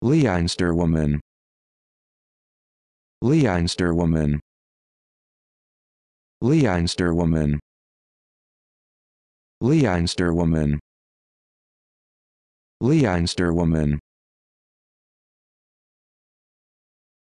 Leinster woman. Leinster woman. Leinster woman. Leinster woman. Leinster woman.